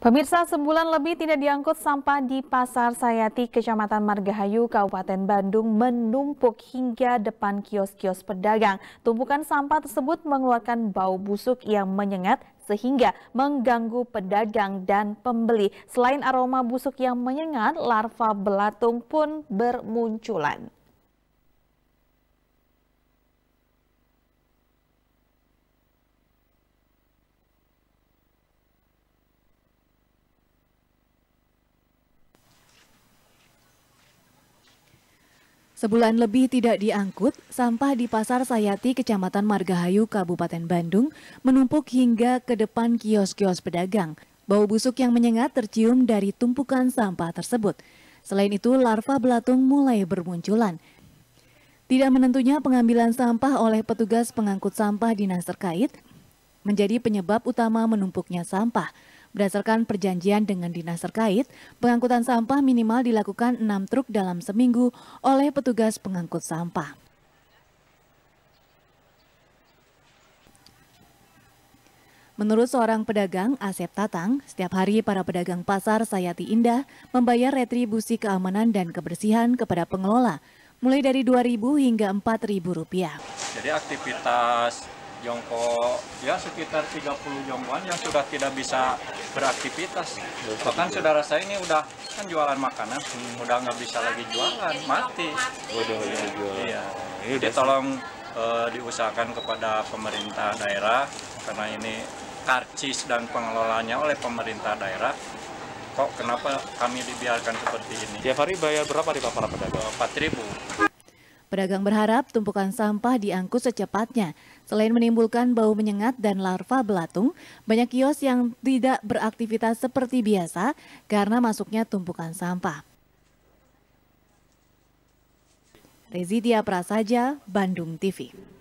Pemirsa sebulan lebih tidak diangkut sampah di Pasar Sayati, Kecamatan Margahayu, Kabupaten Bandung menumpuk hingga depan kios-kios pedagang. Tumpukan sampah tersebut mengeluarkan bau busuk yang menyengat sehingga mengganggu pedagang dan pembeli. Selain aroma busuk yang menyengat, larva belatung pun bermunculan. Sebulan lebih tidak diangkut, sampah di Pasar Sayati, Kecamatan Margahayu, Kabupaten Bandung, menumpuk hingga ke depan kios-kios pedagang. Bau busuk yang menyengat tercium dari tumpukan sampah tersebut. Selain itu, larva belatung mulai bermunculan. Tidak menentunya pengambilan sampah oleh petugas pengangkut sampah dinas terkait menjadi penyebab utama menumpuknya sampah. Berdasarkan perjanjian dengan dinas terkait, pengangkutan sampah minimal dilakukan 6 truk dalam seminggu oleh petugas pengangkut sampah. Menurut seorang pedagang, Asep Tatang, setiap hari para pedagang pasar Sayati Indah membayar retribusi keamanan dan kebersihan kepada pengelola, mulai dari 2000 hingga 4.000 rupiah. Jadi aktivitas jongkok ya sekitar 30 jongkoan yang sudah tidak bisa beraktivitas. Bahkan iya. saudara saya ini udah kan jualan makanan, hmm. udah nggak bisa lagi jualan, mati. Udah ya, jualan. Iya. Ini Jadi tolong uh, diusahakan kepada pemerintah daerah karena ini karcis dan pengelolanya oleh pemerintah daerah kok kenapa kami dibiarkan seperti ini? Tiap hari bayar berapa di papan pedagang? 4000 Pedagang berharap tumpukan sampah diangkut secepatnya. Selain menimbulkan bau menyengat dan larva belatung, banyak kios yang tidak beraktivitas seperti biasa karena masuknya tumpukan sampah. Rezidia Prasaja, Bandung TV.